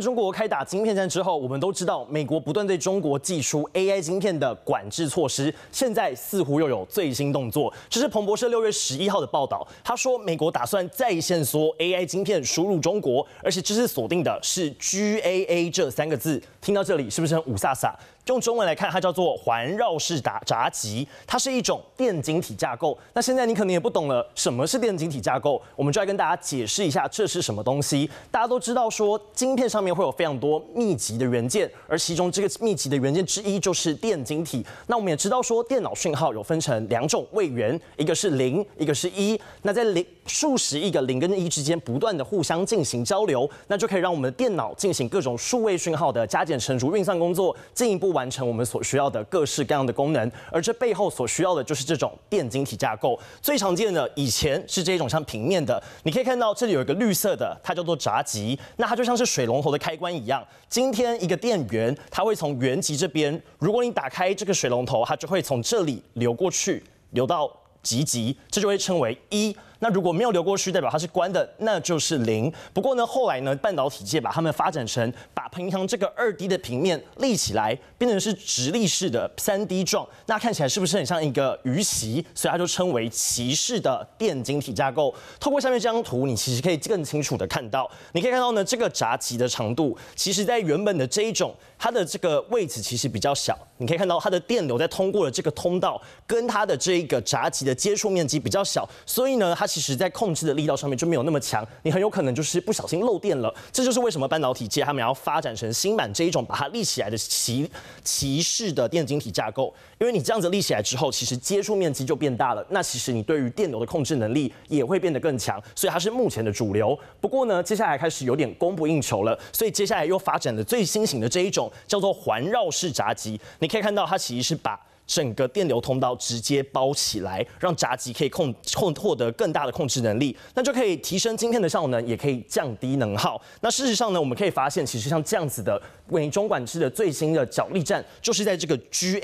中国开打晶片战之后，我们都知道美国不断对中国寄出 AI 晶片的管制措施。现在似乎又有最新动作，这是彭博社六月十一号的报道。他说，美国打算再限缩 AI 晶片输入中国，而且这次锁定的是 GAA 这三个字。听到这里，是不是很五煞煞？用中文来看，它叫做环绕式打闸机，它是一种电晶体架构。那现在你可能也不懂了，什么是电晶体架构？我们就来跟大家解释一下这是什么东西。大家都知道说，晶片上面会有非常多密集的元件，而其中这个密集的元件之一就是电晶体。那我们也知道说，电脑讯号有分成两种位元，一个是零，一个是一。那在零 数十亿个零跟一之间不断的互相进行交流，那就可以让我们的电脑进行各种数位讯号的加减乘除运算工作，进一步完成我们所需要的各式各样的功能。而这背后所需要的就是这种电晶体架构。最常见的以前是这种像平面的，你可以看到这里有一个绿色的，它叫做闸极。那它就像是水龙头的开关一样。今天一个电源，它会从原极这边，如果你打开这个水龙头，它就会从这里流过去，流到集极，这就会称为一。那如果没有流过虚，代表它是关的，那就是零。不过呢，后来呢，半导体界把它们发展成把平常这个二 D 的平面立起来，变成是直立式的三 D 状。那看起来是不是很像一个鱼鳍？所以它就称为骑士的电晶体架构。透过下面这张图，你其实可以更清楚的看到，你可以看到呢，这个闸极的长度，其实在原本的这一种，它的这个位置其实比较小。你可以看到它的电流在通过了这个通道，跟它的这一个闸极的接触面积比较小，所以呢，它。其实，在控制的力道上面就没有那么强，你很有可能就是不小心漏电了。这就是为什么半导体界他们要发展成新版这一种把它立起来的骑骑士的电晶体架构，因为你这样子立起来之后，其实接触面积就变大了，那其实你对于电流的控制能力也会变得更强，所以它是目前的主流。不过呢，接下来开始有点供不应求了，所以接下来又发展的最新型的这一种叫做环绕式闸机，你可以看到，它其实是把。整个电流通道直接包起来，让闸机可以控控获得更大的控制能力，那就可以提升晶片的效能，也可以降低能耗。那事实上呢，我们可以发现，其实像这样子的中管制的最新的角力战，就是在这个 GAA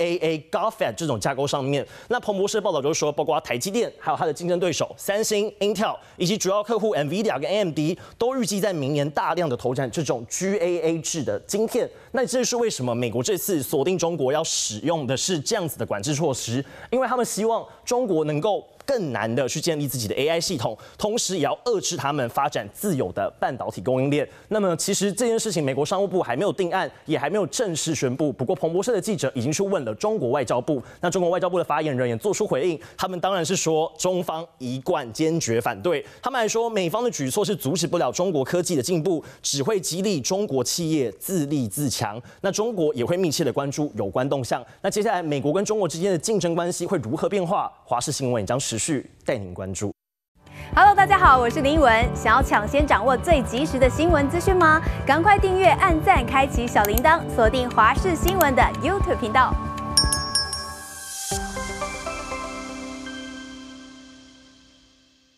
g a t 这种架构上面。那彭博士的报道就是说，包括台积电，还有它的竞争对手三星、Intel，以及主要客户 NVIDIA 跟 AMD，都预计在明年大量的投产这种 GAA 制的晶片。那这是为什么？美国这次锁定中国要使用的是这样子。的管制措施，因为他们希望中国能够。更难的去建立自己的 AI 系统，同时也要遏制他们发展自有的半导体供应链。那么，其实这件事情美国商务部还没有定案，也还没有正式宣布。不过，彭博社的记者已经去问了中国外交部，那中国外交部的发言人也做出回应。他们当然是说，中方一贯坚决反对。他们还说，美方的举措是阻止不了中国科技的进步，只会激励中国企业自立自强。那中国也会密切的关注有关动向。那接下来，美国跟中国之间的竞争关系会如何变化？华视新闻将。时。持续带您关注。Hello，大家好，我是林文。想要抢先掌握最及时的新闻资讯吗？赶快订阅、按赞、开启小铃铛，锁定华视新闻的 YouTube 频道。